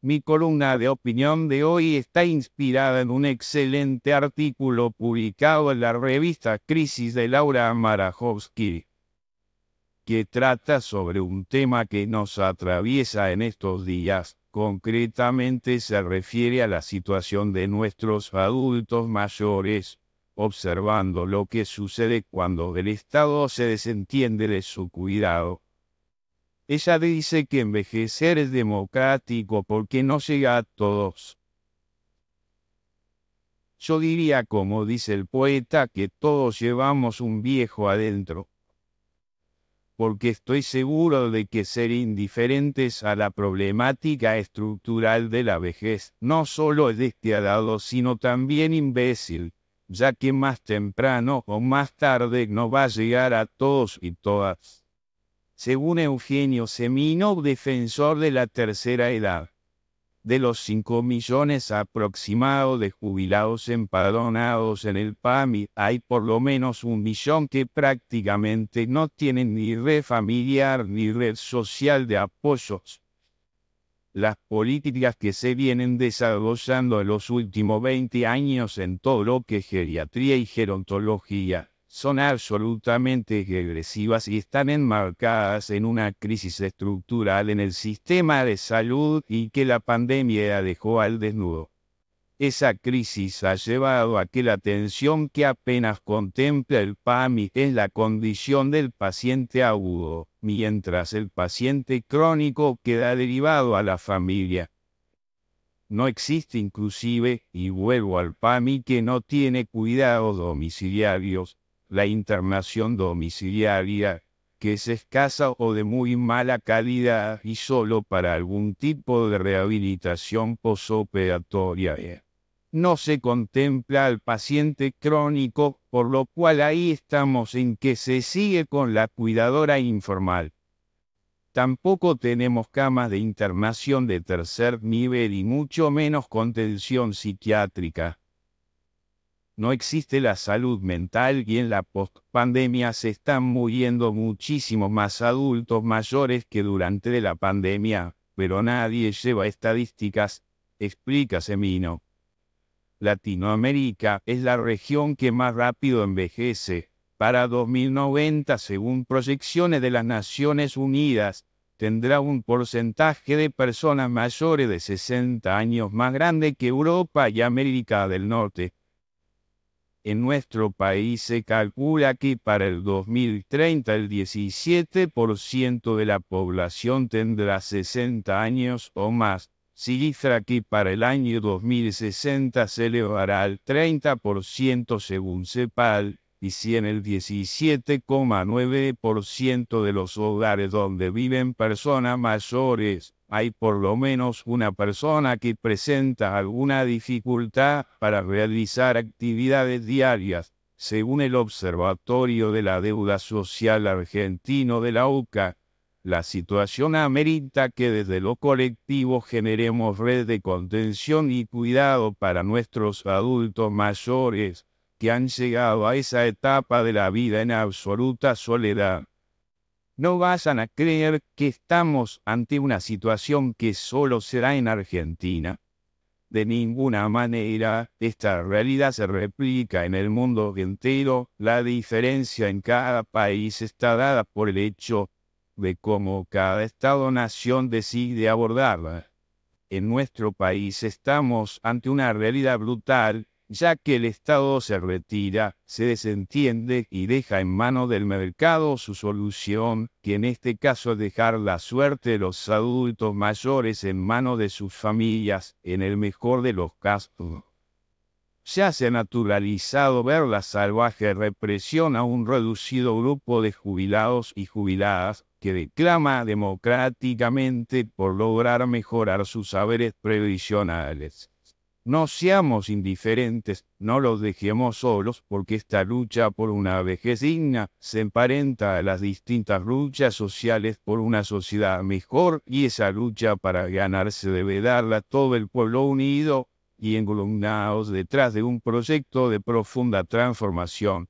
Mi columna de opinión de hoy está inspirada en un excelente artículo publicado en la revista Crisis de Laura Marajowski, que trata sobre un tema que nos atraviesa en estos días. Concretamente se refiere a la situación de nuestros adultos mayores, observando lo que sucede cuando el Estado se desentiende de su cuidado ella dice que envejecer es democrático porque no llega a todos. Yo diría, como dice el poeta, que todos llevamos un viejo adentro, porque estoy seguro de que ser indiferentes a la problemática estructural de la vejez no solo es despiadado, sino también imbécil, ya que más temprano o más tarde no va a llegar a todos y todas según Eugenio Semino, defensor de la tercera edad. De los 5 millones aproximados de jubilados empadronados en el PAMI, hay por lo menos un millón que prácticamente no tienen ni red familiar ni red social de apoyos. Las políticas que se vienen desarrollando en los últimos 20 años en todo lo que es geriatría y gerontología son absolutamente regresivas y están enmarcadas en una crisis estructural en el sistema de salud y que la pandemia dejó al desnudo. Esa crisis ha llevado a que la atención que apenas contempla el PAMI es la condición del paciente agudo, mientras el paciente crónico queda derivado a la familia. No existe inclusive, y vuelvo al PAMI que no tiene cuidados domiciliarios, la internación domiciliaria, que es escasa o de muy mala calidad y solo para algún tipo de rehabilitación posoperatoria. No se contempla al paciente crónico, por lo cual ahí estamos en que se sigue con la cuidadora informal. Tampoco tenemos camas de internación de tercer nivel y mucho menos contención psiquiátrica no existe la salud mental y en la postpandemia se están muriendo muchísimos más adultos mayores que durante la pandemia, pero nadie lleva estadísticas, explica Semino. Latinoamérica es la región que más rápido envejece. Para 2090, según proyecciones de las Naciones Unidas, tendrá un porcentaje de personas mayores de 60 años más grande que Europa y América del Norte en nuestro país se calcula que para el 2030 el 17% de la población tendrá 60 años o más, cifra que para el año 2060 se elevará al 30% según CEPAL, y si en el 17,9% de los hogares donde viven personas mayores hay por lo menos una persona que presenta alguna dificultad para realizar actividades diarias, según el Observatorio de la Deuda Social Argentino de la UCA. La situación amerita que desde lo colectivo generemos red de contención y cuidado para nuestros adultos mayores que han llegado a esa etapa de la vida en absoluta soledad. No vayan a creer que estamos ante una situación que solo será en Argentina. De ninguna manera, esta realidad se replica en el mundo entero. La diferencia en cada país está dada por el hecho de cómo cada Estado-nación decide abordarla. En nuestro país estamos ante una realidad brutal ya que el Estado se retira, se desentiende y deja en mano del mercado su solución, que en este caso es dejar la suerte de los adultos mayores en manos de sus familias, en el mejor de los casos. Ya se ha naturalizado ver la salvaje represión a un reducido grupo de jubilados y jubiladas que declama democráticamente por lograr mejorar sus saberes previsionales. No seamos indiferentes, no los dejemos solos, porque esta lucha por una vejez digna se emparenta a las distintas luchas sociales por una sociedad mejor y esa lucha para ganarse debe darla todo el pueblo unido y engolumnados detrás de un proyecto de profunda transformación.